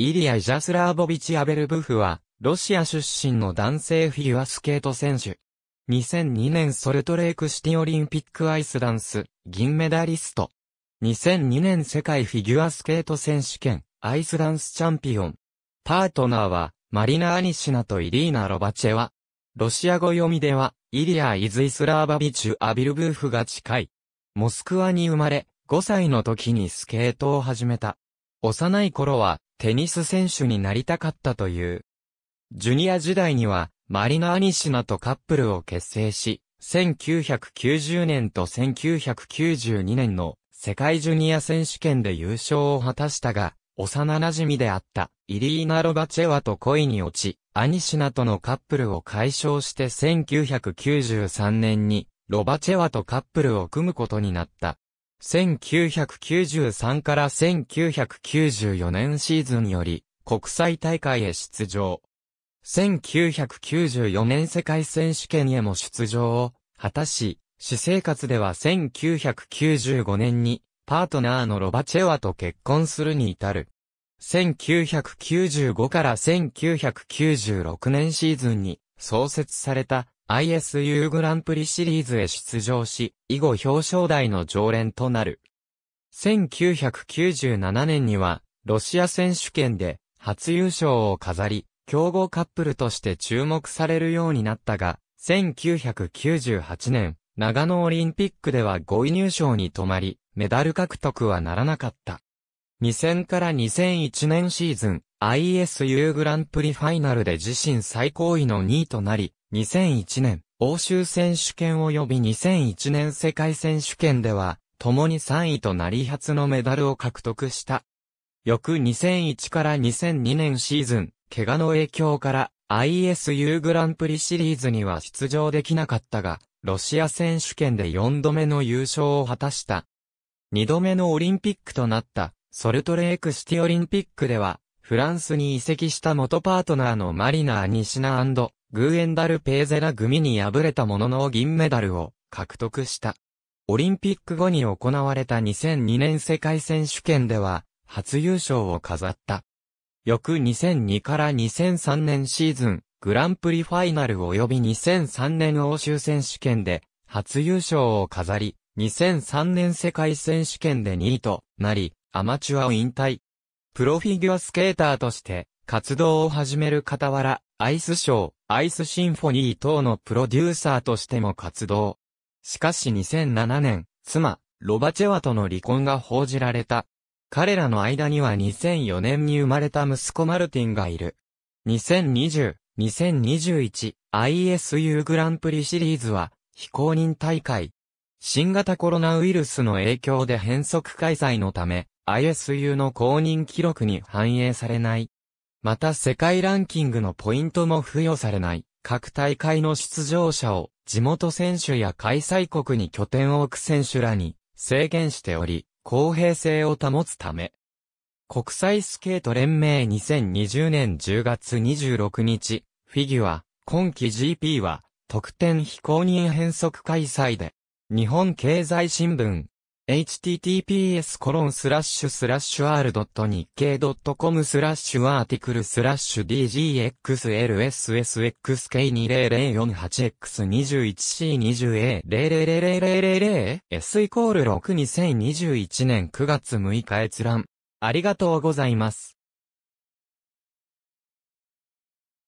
イリア・ジャスラーボビチ・アベルブフは、ロシア出身の男性フィギュアスケート選手。2002年ソルトレークシティオリンピックアイスダンス、銀メダリスト。2002年世界フィギュアスケート選手権、アイスダンスチャンピオン。パートナーは、マリナ・アニシナとイリーナ・ロバチェワ。ロシア語読みでは、イリア・イズイスラーバビチュ・アビルブーフが近い。モスクワに生まれ、5歳の時にスケートを始めた。幼い頃は、テニス選手になりたかったという。ジュニア時代には、マリナ・アニシナとカップルを結成し、1990年と1992年の世界ジュニア選手権で優勝を果たしたが、幼馴染であったイリーナ・ロバチェワと恋に落ち、アニシナとのカップルを解消して1993年にロバチェワとカップルを組むことになった。1993から1994年シーズンより国際大会へ出場。1994年世界選手権へも出場を果たし、私生活では1995年にパートナーのロバチェワと結婚するに至る。1995から1996年シーズンに創設された ISU グランプリシリーズへ出場し、以後表彰台の常連となる。1997年には、ロシア選手権で初優勝を飾り、強豪カップルとして注目されるようになったが、1998年、長野オリンピックでは5位入賞に止まり、メダル獲得はならなかった。2000から2001年シーズン、ISU グランプリファイナルで自身最高位の2位となり、2001年、欧州選手権及び2001年世界選手権では、共に3位となり初のメダルを獲得した。翌2001から2002年シーズン、怪我の影響から ISU グランプリシリーズには出場できなかったが、ロシア選手権で4度目の優勝を果たした。2度目のオリンピックとなった、ソルトレークシティオリンピックでは、フランスに移籍した元パートナーのマリナー・ニシナグーエンダル・ペーゼラ組に敗れたものの銀メダルを獲得した。オリンピック後に行われた2002年世界選手権では、初優勝を飾った。翌2002から2003年シーズン、グランプリファイナル及び2003年欧州選手権で、初優勝を飾り、2003年世界選手権で2位となり、アマチュアを引退。プロフィギュアスケーターとして、活動を始める傍ら、アイスショー、アイスシンフォニー等のプロデューサーとしても活動。しかし2007年、妻、ロバチェワとの離婚が報じられた。彼らの間には2004年に生まれた息子マルティンがいる。2020、2021 ISU グランプリシリーズは非公認大会。新型コロナウイルスの影響で変則開催のため、ISU の公認記録に反映されない。また世界ランキングのポイントも付与されない、各大会の出場者を地元選手や開催国に拠点を置く選手らに制限しており、公平性を保つため、国際スケート連盟2020年10月26日、フィギュア、今季 GP は、特典非公認変則開催で、日本経済新聞、https://r. 日経 .com スラッシュアーティクルスラッシュ d g x l s s x k 2 0 0 8 x 2 1 c 2 0 a 0 0 0 0 0 s イコール6 2021年9月6日閲覧。ありがとうございます。